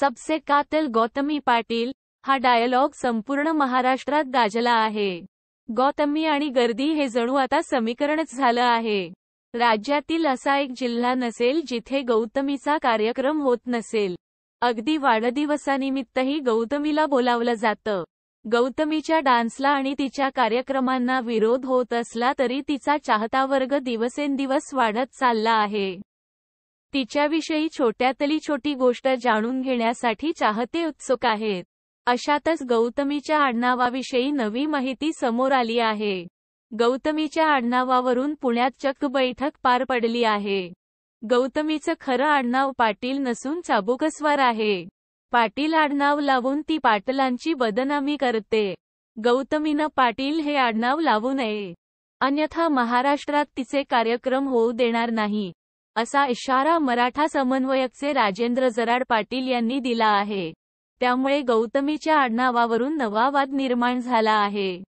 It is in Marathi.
सबसे कातल गौतमी पाटील हा डायलॉग संपूर्ण महाराष्ट्रात गाजला आहे गौतमी आणि गर्दी हे जणू आता समीकरणच झालं आहे राज्यातील असा एक जिल्हा नसेल जिथे गौतमीचा कार्यक्रम होत नसेल अगदी वाढदिवसानिमित्तही गौतमीला बोलावलं जातं गौतमीच्या डान्सला आणि तिच्या कार्यक्रमांना विरोध होत असला तरी तिचा चाहता वर्ग दिवसेंदिवस वाढत चालला आहे तिच्याविषयी छोट्यातली छोटी गोष्ट जाणून घेण्यासाठी चाहते उत्सुक आहेत अशातच गौतमीच्या आडनावाविषयी नवी माहिती समोर आली आहे गौतमीच्या आडनावावरून पुण्यात चक्क बैठक पार पडली आहे गौतमीचं खरं आडनाव पाटील नसून चाबुकस्वार आहे पाटील आडनाव लावून ती पाटलांची बदनामी करते गौतमीनं पाटील हे आडनाव लावू नये अन्यथा महाराष्ट्रात तिचे कार्यक्रम होऊ देणार नाही असा इशारा मराठा समन्वयकचे राजेंद्र जराड पाटील यांनी दिला आहे त्यामुळे गौतमीच्या आडनावावरून नवा वाद निर्माण झाला आहे